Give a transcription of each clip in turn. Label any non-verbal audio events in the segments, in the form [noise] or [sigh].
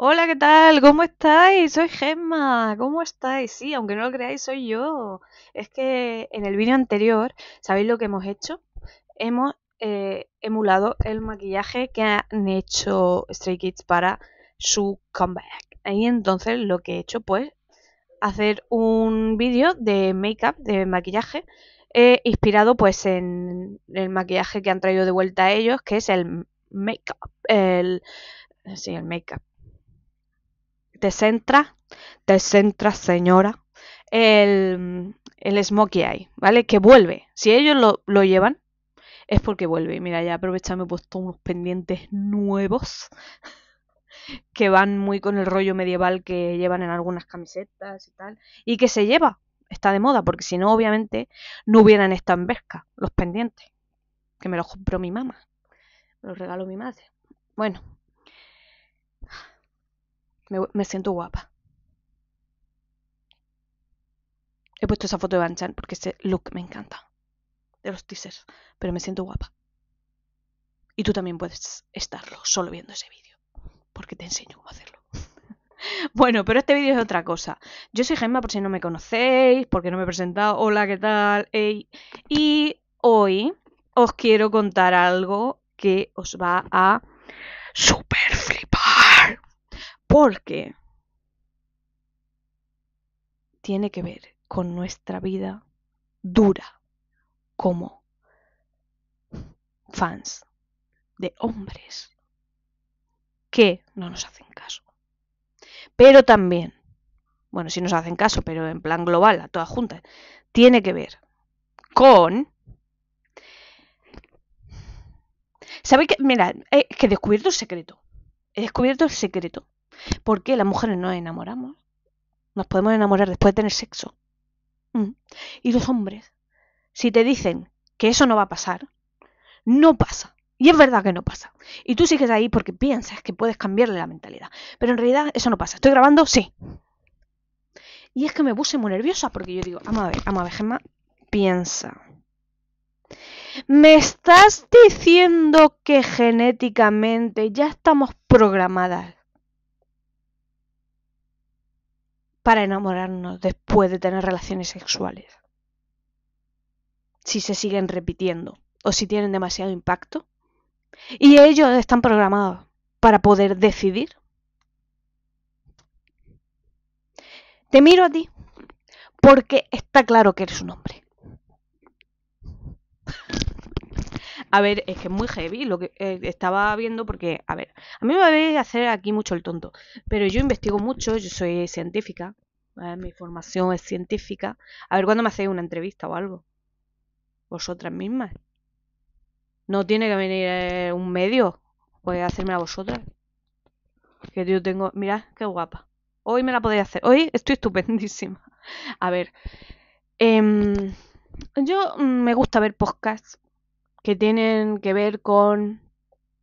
Hola, ¿qué tal? ¿Cómo estáis? Soy Gemma. ¿Cómo estáis? Sí, aunque no lo creáis, soy yo. Es que en el vídeo anterior, ¿sabéis lo que hemos hecho? Hemos eh, emulado el maquillaje que han hecho Stray Kids para su comeback. Y entonces lo que he hecho, pues, hacer un vídeo de make-up, de maquillaje, eh, inspirado pues en el maquillaje que han traído de vuelta a ellos, que es el make-up, el... Sí, el make-up. Te centra, te centra, señora, el, el smokey eye, ¿vale? Que vuelve. Si ellos lo, lo llevan, es porque vuelve. Mira, ya aprovecha, he puesto unos pendientes nuevos [laughs] que van muy con el rollo medieval que llevan en algunas camisetas y tal. Y que se lleva, está de moda, porque si no, obviamente, no hubieran esta envesca, los pendientes. Que me los compró mi mamá. Me los regaló mi madre. Bueno, me, siento guapa. He puesto esa foto de Banchan porque ese look me encanta. De los teasers. Pero me siento guapa. Y tú también puedes estarlo solo viendo ese vídeo. Porque te enseño cómo hacerlo. [laughs] bueno, pero este vídeo es otra cosa. Yo soy Gemma por si no me conocéis, porque no me he presentado. Hola, ¿qué tal? Y hoy os quiero contar algo que os va a super porque tiene que ver con nuestra vida dura como fans de hombres que no nos hacen caso. Pero también, bueno, si nos hacen caso, pero en plan global, a todas juntas, tiene que ver con... ¿Sabéis que? Mira, es que he descubierto el secreto. He descubierto el secreto. ¿Por qué las mujeres nos enamoramos? Nos podemos enamorar después de tener sexo. Mm. Y los hombres, si te dicen que eso no va a pasar, no pasa. Y es verdad que no pasa. Y tú sigues ahí porque piensas que puedes cambiarle la mentalidad. Pero en realidad eso no pasa. ¿Estoy grabando? Sí. Y es que me puse muy nerviosa porque yo digo, vamos a ver, vamos a ver, Gemma, piensa. ¿Me estás diciendo que genéticamente ya estamos programadas para enamorarnos después de tener relaciones sexuales. Si se siguen repitiendo o si tienen demasiado impacto. Y ellos están programados para poder decidir. Te miro a ti porque está claro que eres un hombre. A ver, es que es muy heavy lo que eh, estaba viendo porque, a ver, a mí me va a hacer aquí mucho el tonto, pero yo investigo mucho, yo soy científica, mi formación es científica. A ver, ¿cuándo me hacéis una entrevista o algo? Vosotras mismas. No tiene que venir eh, un medio, podéis hacerme a vosotras. Que yo tengo, mira, qué guapa. Hoy me la podéis hacer, hoy estoy estupendísima. A ver, em, yo mm, me gusta ver podcasts que tienen que ver con...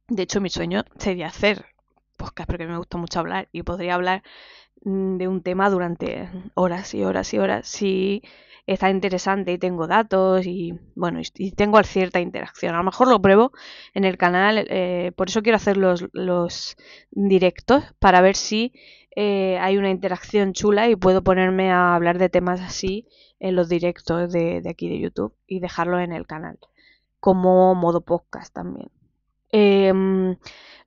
De hecho, mi sueño sería hacer porque me gusta mucho hablar y podría hablar mm, de un tema durante horas y horas y horas si está interesante y tengo datos y bueno y tengo cierta interacción a lo mejor lo pruebo en el canal eh, por eso quiero hacer los, los directos para ver si eh, hay una interacción chula y puedo ponerme a hablar de temas así en los directos de aquí de youtube y dejarlo en el canal como modo podcast también. Em,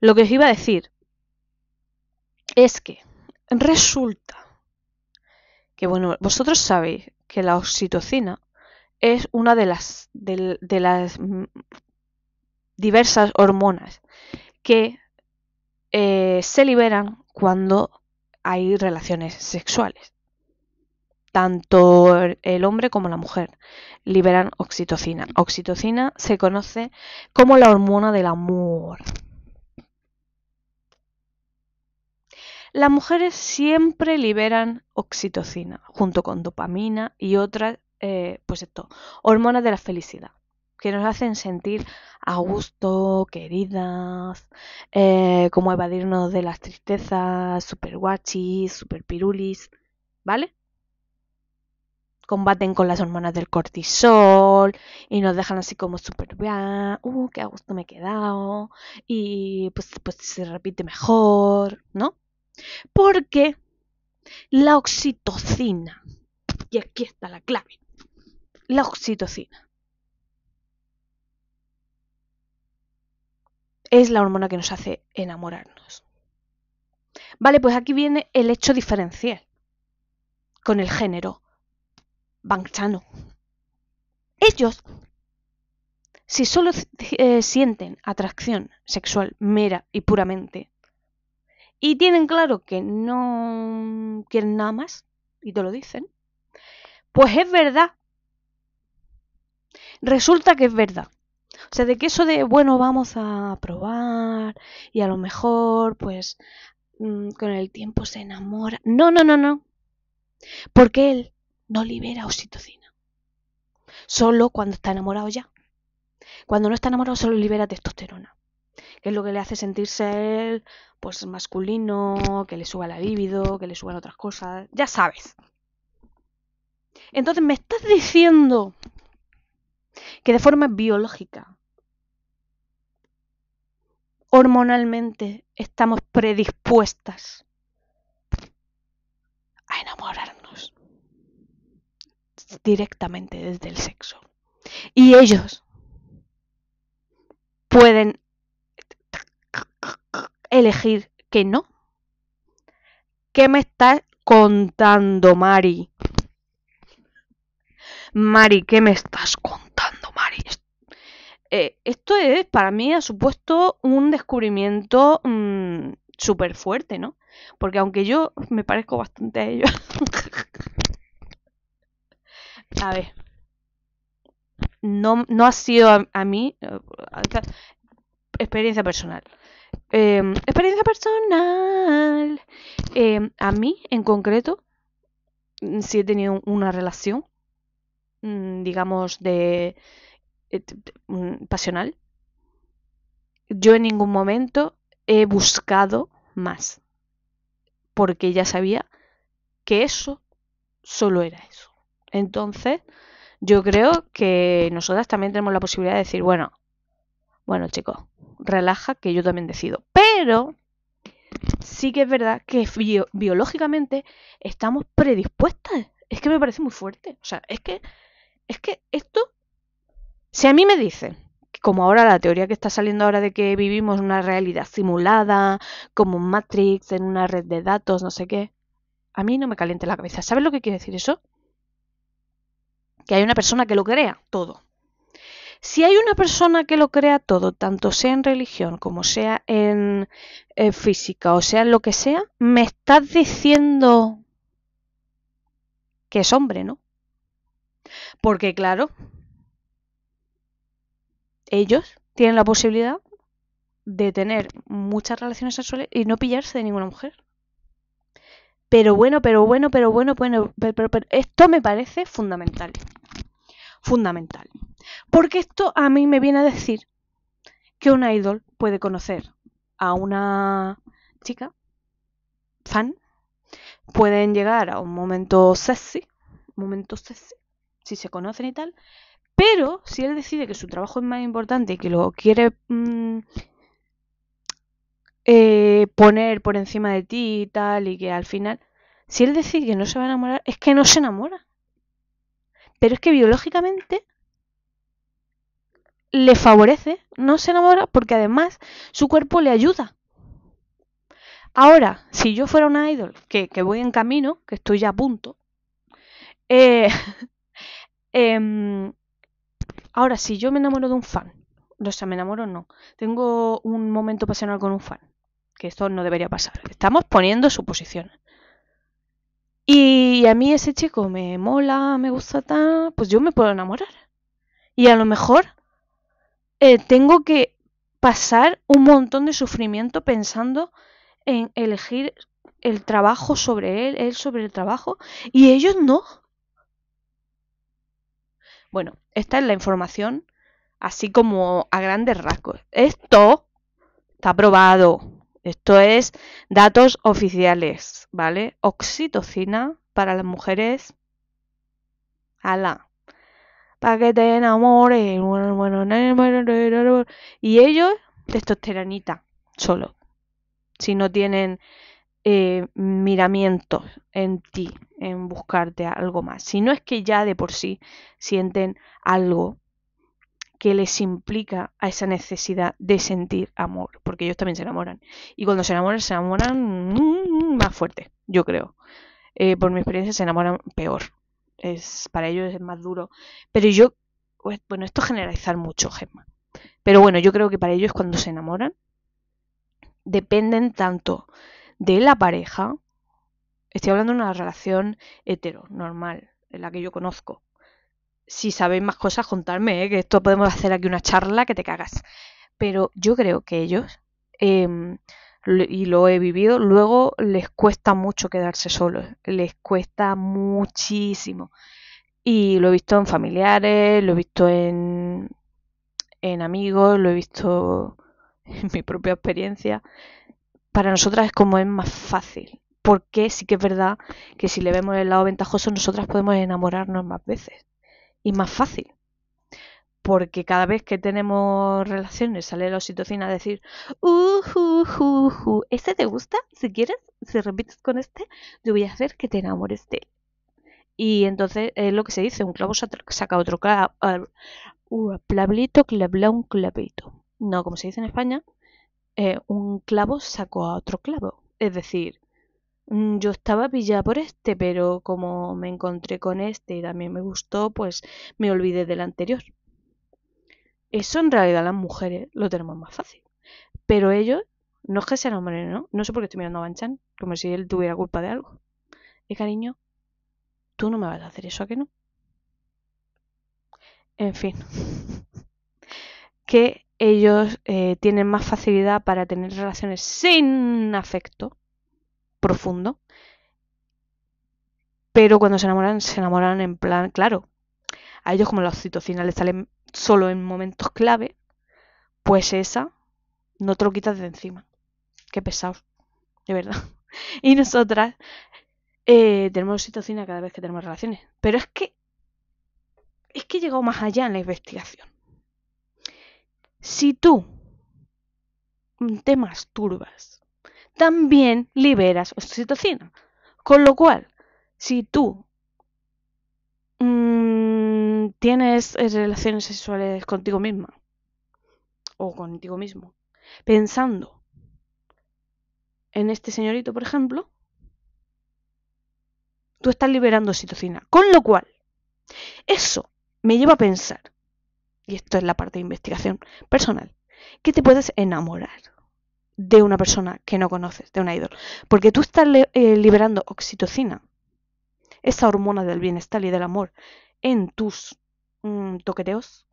lo que os iba a decir es que resulta que, bueno, vosotros sabéis que la oxitocina es una de las, de, las mm, diversas hormonas que eh, se liberan cuando hay relaciones sexuales tanto el hombre como la mujer liberan oxitocina. Oxitocina se conoce como la hormona del amor. Las mujeres siempre liberan oxitocina junto con dopamina y otras, eh, pues esto, hormonas de la felicidad que nos hacen sentir a gusto, queridas, eh, como evadirnos de las tristezas, super guachis, super pirulis, ¿vale? combaten con las hormonas del cortisol y nos dejan así como súper, uh, qué a gusto me he quedado y pues, pues se repite mejor, ¿no? Porque la oxitocina, y aquí está la clave, la oxitocina es la hormona que nos hace enamorarnos. Vale, pues aquí viene el hecho diferencial con el género Banchano. Ellos, si solo eh, sienten atracción sexual mera y puramente, y tienen claro que no quieren nada más, y te lo dicen, pues es verdad. Resulta que es verdad. O sea, de que eso de, bueno, vamos a probar y a lo mejor, pues, mm, con el tiempo se enamora. No, no, no, no. Porque él no libera oxitocina. Solo cuando está enamorado ya. Cuando no está enamorado solo libera testosterona, que es lo que le hace sentirse él, pues masculino, que le suba la libido, que le suban otras cosas, ya sabes. Entonces me estás diciendo que de forma biológica, hormonalmente, estamos predispuestas directamente desde el sexo. Y ellos pueden elegir que no. ¿Qué me estás contando, Mari? Mari, ¿qué me estás contando, Mari? Eh, esto es, para mí, ha supuesto un descubrimiento mm, Super súper fuerte, ¿no? Porque aunque yo me parezco bastante a ellos. [laughs] a ver, no, no ha sido a, mí eh, experiencia personal. Em, experiencia personal. Em, a mí, en concreto, mm, si he tenido una relación, mm, digamos, de, de eh, mm, pasional, yo en ningún momento he buscado más. Porque ya sabía que eso solo era eso. Entonces, yo creo que nosotras también tenemos la posibilidad de decir, bueno, bueno chicos, relaja que yo también decido. Pero sí que es verdad que biológicamente estamos predispuestas. Es que me parece muy fuerte. O sea, es que, es que esto, si a mí me dicen como ahora la teoría que está saliendo ahora de que vivimos una realidad simulada, como un Matrix, en una red de datos, no sé qué. A mí no me caliente la cabeza. ¿Sabes lo que quiere decir eso? que hay una persona que lo crea todo. Si hay una persona que lo crea todo, tanto sea en religión como sea en, eh, física o sea en lo que sea, me estás diciendo que es hombre, ¿no? Porque claro, ellos tienen la posibilidad de tener muchas relaciones sexuales y no pillarse de ninguna mujer. Pero bueno, pero bueno, pero bueno, bueno, pero, pero esto me parece fundamental fundamental. Porque esto a mí me viene a decir que un idol puede conocer a una chica, fan, pueden llegar a un momento sexy, momento sexy, si se conocen y tal, pero si él decide que su trabajo es más importante y que lo quiere mm, eh, poner por encima de ti y tal, y que al final, si él decide que no se va a enamorar, es que no se enamora. Pero es que biológicamente le favorece, no se enamora porque además su cuerpo le ayuda. Ahora, si yo fuera una idol, que, voy en camino, que estoy ya a punto, eh, [laughs] em, ahora, si yo me enamoro de un fan, o sea, me enamoro no, tengo un momento pasional con un fan, que esto no debería pasar, estamos poniendo su posición y a mí ese chico me mola, me gusta tan, pues yo me puedo enamorar. Y a lo mejor eh, tengo que pasar un montón de sufrimiento pensando en elegir el trabajo sobre él, él sobre el trabajo, y ellos no. Bueno, esta es la información, así como a grandes rasgos. Esto está probado. Esto es datos oficiales, ¿vale? Oxitocina para las mujeres. Ala. Para que te enamores. Y ellos, testosteronita, solo. Si no tienen eh, miramientos en ti, en buscarte algo más. Si no es que ya de por sí sienten algo que les implica a esa necesidad de sentir amor, porque ellos también se enamoran. Y cuando se enamoran, se enamoran mm, más fuerte, yo creo. Eh, por mi experiencia, se enamoran peor. Es, para ellos es más duro. Pero yo, pues, bueno, esto es generalizar mucho, Gemma. Pero bueno, yo creo que para ellos cuando se enamoran, dependen tanto de la pareja, estoy hablando de una relación hetero, normal, en la que yo conozco, si sabéis más cosas, contadme, ¿eh? que esto podemos hacer aquí una charla que te cagas. Pero yo creo que ellos, em, y lo he vivido, luego les cuesta mucho quedarse solos, les cuesta muchísimo. Y lo he visto en familiares, lo he visto en, en amigos, lo he visto [laughs] en mi propia experiencia. Para nosotras es como es más fácil, porque sí que es verdad que si le vemos el lado ventajoso, nosotras podemos enamorarnos más veces y más fácil. Porque cada vez que tenemos relaciones sale la oxitocina a decir, uh, uh, ¿este te gusta? Si quieres, si repites con este, yo voy a hacer que te enamores de él. Y entonces es lo que se dice, un clavo saca otro ah, uh, clavo, un plablito, clavla un clavito. No, como se dice en España, eh, un clavo sacó a otro clavo. Es decir, Mm, yo estaba pillada por este, pero como me encontré con este y también me gustó, pues me olvidé del anterior. Eso en realidad las mujeres lo tenemos más fácil. Pero ellos, no es que sean hombres, ¿no? No sé por qué estoy mirando a Banchan, como si él tuviera culpa de algo. Y cariño, tú no me vas a hacer eso, ¿a qué no? En fin. [laughs] que ellos eh, tienen más facilidad para tener relaciones sin afecto profundo. Pero cuando se enamoran, se enamoran en plan, claro, a ellos como la oxitocina les sale solo en momentos clave, pues esa no te lo quitas de encima. Qué pesado. de verdad. [laughs] Y nosotras eh, tenemos oxitocina cada vez que tenemos relaciones. Pero es que es que he llegado más allá en la investigación. Si tú mm, te masturbas también liberas oxitocina. Con lo cual, si tú mm, tienes relaciones sexuales contigo misma o contigo mismo, pensando en este señorito, por ejemplo, tú estás liberando oxitocina. Con lo cual, eso me lleva a pensar, y esto es la parte de investigación personal, que te puedes enamorar de una persona que no conoces, de una ídolo. Porque tú estás eh, liberando oxitocina, esa hormona del bienestar y del amor, en tus mm, toqueteos,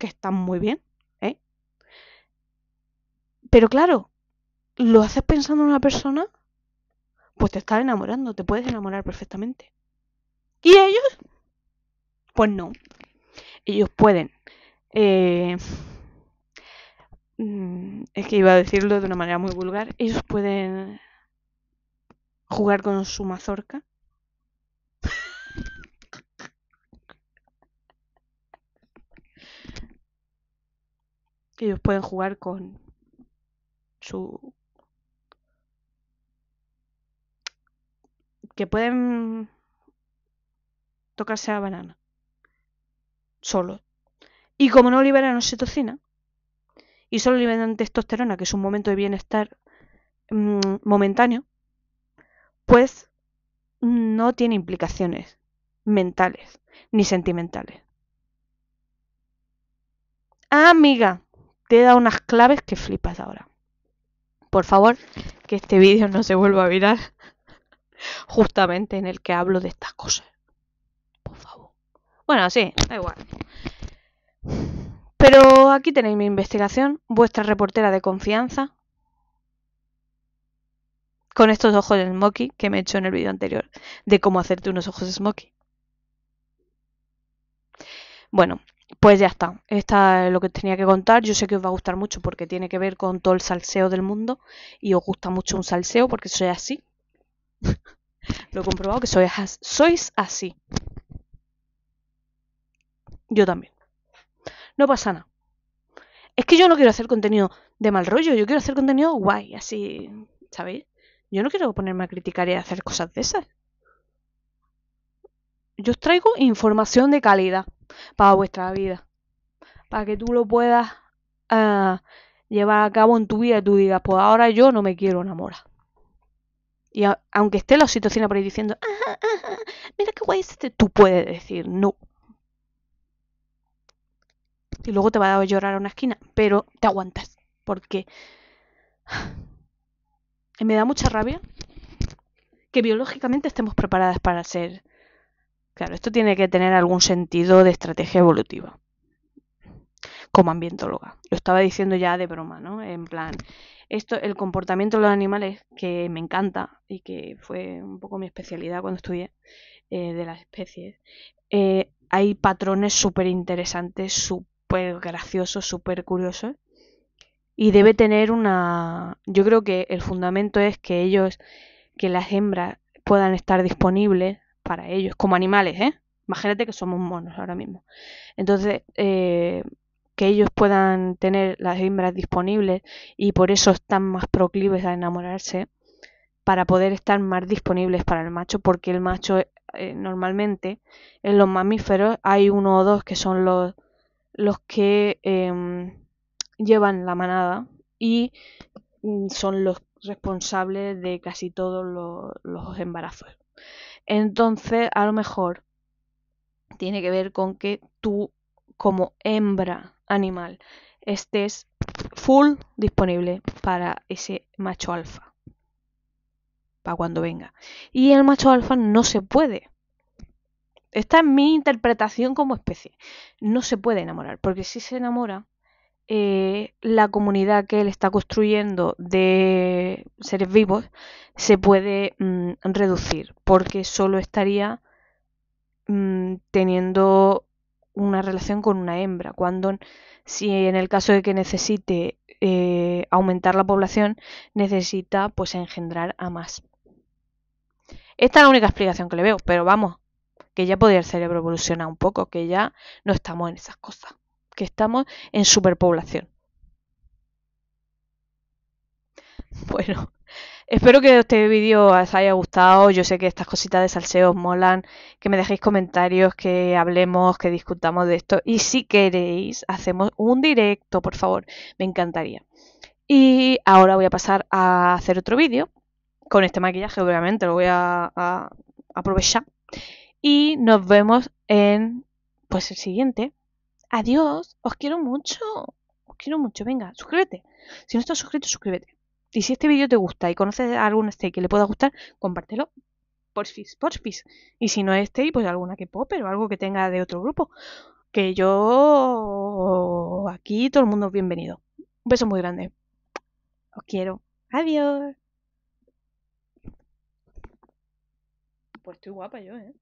que están muy bien, ¿eh? Pero claro, lo haces pensando en una persona, pues te estás enamorando, te puedes enamorar perfectamente. ¿Y ellos? Pues no. Ellos pueden eh, Mm, es que iba a decirlo de una manera muy vulgar, ellos pueden jugar con su mazorca. ellos pueden jugar con su... que pueden tocarse a banana. Solo. Y como no liberan oxitocina, y solo liberan testosterona, que es un momento de bienestar mm, momentáneo, pues no tiene implicaciones mentales ni sentimentales. Ah, amiga, te he dado unas claves que flipas ahora. Por favor, que este vídeo no se vuelva a virar [laughs] justamente en el que hablo de estas cosas. Por favor. Bueno, sí, da igual. Pero aquí tenéis mi investigación, vuestra reportera de confianza, con estos ojos de smoky que me he hecho en el vídeo anterior, de cómo hacerte unos ojos smoky. Bueno, pues ya está. Esta es lo que tenía que contar. Yo sé que os va a gustar mucho porque tiene que ver con todo el salseo del mundo. Y os gusta mucho un salseo porque soy así. [laughs] lo he comprobado que sois así. Yo también no pasa nada. Es que yo no quiero hacer contenido de mal rollo, yo quiero hacer contenido guay, así, ¿sabéis? Yo no quiero ponerme a criticar y hacer cosas de esas. Yo os traigo información de calidad para vuestra vida, para que tú lo puedas ah, llevar a cabo en tu vida y tú digas, pues ahora yo no me quiero enamorar. Y aunque esté la situación por ahí diciendo, ah, ah, mira qué guay es este, tú puedes decir, no, y luego te va a dar a llorar a una esquina, pero te aguantas, porque [sighs] me da mucha rabia que biológicamente estemos preparadas para ser... Claro, esto tiene que tener algún sentido de estrategia evolutiva como ambientóloga. Lo estaba diciendo ya de broma, ¿no? En plan, esto, el comportamiento de los animales, que me encanta y que fue un poco mi especialidad cuando estudié eh, de las especies, eh, hay patrones súper interesantes, súper súper gracioso, súper curioso. Y debe tener una... Yo creo que el fundamento es que ellos, que las hembras puedan estar disponibles para ellos, como animales, ¿eh? Imagínate que somos monos ahora mismo. Entonces, eh, que ellos puedan tener las hembras disponibles y por eso están más proclives a enamorarse, para poder estar más disponibles para el macho, porque el macho eh, normalmente en los mamíferos hay uno o dos que son los los que em, llevan la manada y mm, son los responsables de casi todos los, los embarazos. Entonces, a lo mejor tiene que ver con que tú, como hembra animal, estés full disponible para ese macho alfa, para cuando venga. Y el macho alfa no se puede esta es mi interpretación como especie. No se puede enamorar, porque si se enamora, eh, la comunidad que él está construyendo de seres vivos se puede mm, reducir, porque solo estaría mm, teniendo una relación con una hembra, cuando si en el caso de que necesite eh, aumentar la población, necesita pues engendrar a más. Esta es la única explicación que le veo, pero vamos, que ya podría el cerebro evolucionar un poco, que ya no estamos en esas cosas, que estamos en superpoblación. [laughs] Bueno, espero que este vídeo os haya gustado. Yo sé que estas cositas de salseo molan, que me dejéis comentarios, que hablemos, que discutamos de esto. Y si queréis, hacemos un directo, por favor, me encantaría. Y ahora voy a pasar a hacer otro vídeo con este maquillaje, obviamente, lo voy a aprovechar. Y nos vemos en pues el siguiente. Adiós, os quiero mucho. Os quiero mucho, venga, suscríbete. Si no estás suscrito, suscríbete. Y si este vídeo te gusta y conoces a algún este que le pueda gustar, compártelo. Porfis, porfis. Y si no es este, stay, pues alguna que pop, pero algo que tenga de otro grupo. Que yo. Aquí todo el mundo es bienvenido. Un beso muy grande. Os quiero. Adiós. Pues estoy guapa yo, ¿eh?